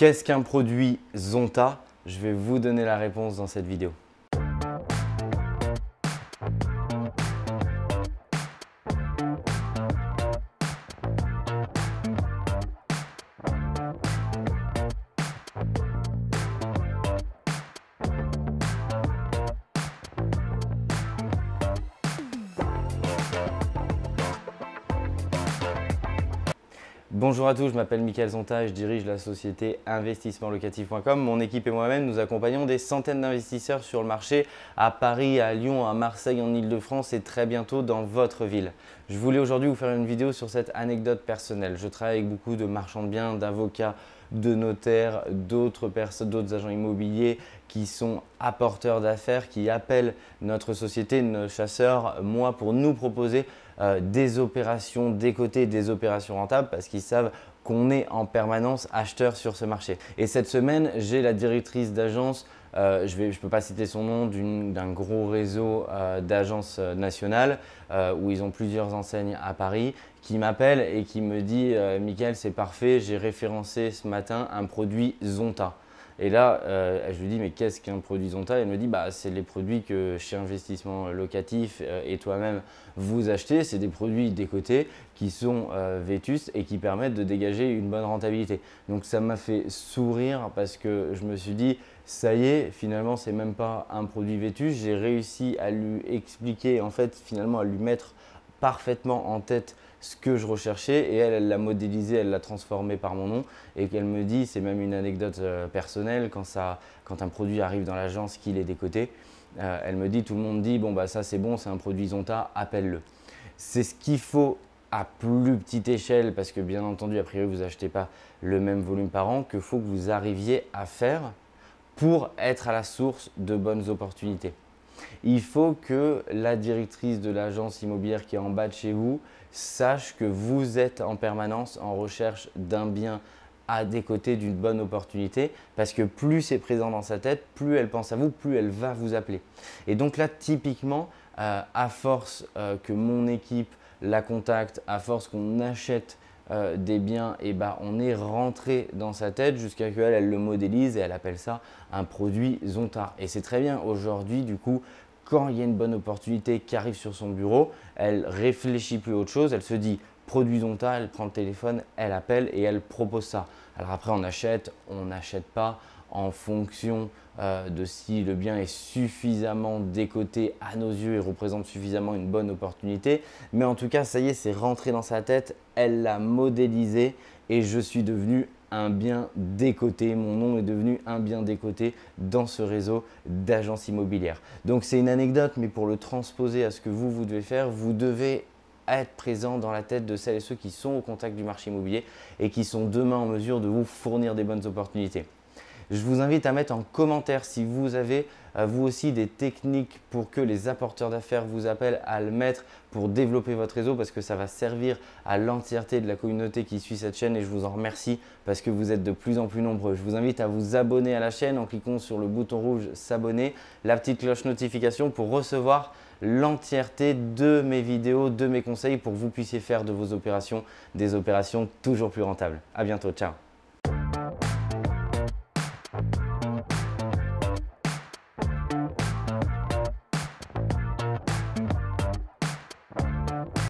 Qu'est-ce qu'un produit Zonta Je vais vous donner la réponse dans cette vidéo. Bonjour à tous, je m'appelle Michael Zonta, je dirige la société investissementlocatif.com. Mon équipe et moi-même, nous accompagnons des centaines d'investisseurs sur le marché à Paris, à Lyon, à Marseille, en Ile-de-France et très bientôt dans votre ville. Je voulais aujourd'hui vous faire une vidéo sur cette anecdote personnelle. Je travaille avec beaucoup de marchands de biens, d'avocats, de notaires, d'autres personnes, d'autres agents immobiliers qui sont apporteurs d'affaires, qui appellent notre société, nos chasseurs, moi, pour nous proposer euh, des opérations des côtés, des opérations rentables, parce qu'ils savent qu'on est en permanence acheteur sur ce marché. Et cette semaine, j'ai la directrice d'agence euh, je ne peux pas citer son nom, d'un gros réseau euh, d'agences euh, nationales où ils ont plusieurs enseignes à Paris, qui m'appelle et qui me dit Mickaël, c'est parfait, j'ai référencé ce matin un produit Zonta. Et là, euh, je lui dis, mais qu'est-ce qu'un produit zonta Elle me dit, bah, c'est les produits que chez Investissement Locatif euh, et toi-même, vous achetez. C'est des produits des côtés qui sont euh, vétus et qui permettent de dégager une bonne rentabilité. Donc ça m'a fait sourire parce que je me suis dit, ça y est, finalement, c'est même pas un produit vétus. J'ai réussi à lui expliquer, en fait, finalement, à lui mettre parfaitement en tête ce que je recherchais et elle, elle l'a modélisé, elle l'a transformé par mon nom et qu'elle me dit, c'est même une anecdote euh, personnelle, quand, ça, un produit arrive dans l'agence qu'il est décoté, euh, elle me dit, tout le monde dit, bon bah ça c'est bon, c'est un produit Zonta, appelle-le. C'est ce qu'il faut à plus petite échelle parce que bien entendu, a priori, vous achetez pas le même volume par an que faut que vous arriviez à faire pour être à la source de bonnes opportunités il faut que la directrice de l'agence immobilière qui est en bas de chez vous sache que vous êtes en permanence en recherche d'un bien à des côtés d'une bonne opportunité parce que plus c'est présent dans sa tête, plus elle pense à vous, plus elle va vous appeler. Et donc là, typiquement, euh, à force euh, que mon équipe la contacte, à force qu'on achète euh, des biens, et eh bah, ben, on est rentré dans sa tête jusqu'à ce qu'elle elle le modélise et elle appelle ça un produit Zonta. Et c'est très bien aujourd'hui, du coup, quand il y a une bonne opportunité qui arrive sur son bureau, elle réfléchit plus à autre chose, elle se dit produit Zonta, elle prend le téléphone, elle appelle et elle propose ça. Alors après, on achète, on n'achète pas, en fonction euh, de si le bien est suffisamment décoté à nos yeux et représente suffisamment une bonne opportunité. Mais en tout cas, ça y est, c'est rentré dans sa tête, elle l'a modélisé et je suis devenu un bien décoté. Mon nom est devenu un bien décoté dans ce réseau d'agences immobilières. Donc c'est une anecdote, mais pour le transposer à ce que vous, vous devez faire, vous devez être présent dans la tête de celles et ceux qui sont au contact du marché immobilier et qui sont demain en mesure de vous fournir des bonnes opportunités. Je vous invite à mettre en commentaire si vous avez euh, vous aussi des techniques pour que les apporteurs d'affaires vous appellent à le mettre pour développer votre réseau parce que ça va servir à l'entièreté de la communauté qui suit cette chaîne et je vous en remercie parce que vous êtes de plus en plus nombreux. Je vous invite à vous abonner à la chaîne en cliquant sur le bouton rouge s'abonner, la petite cloche notification pour recevoir l'entièreté de mes vidéos, de mes conseils pour que vous puissiez faire de vos opérations des opérations toujours plus rentables. À bientôt, ciao.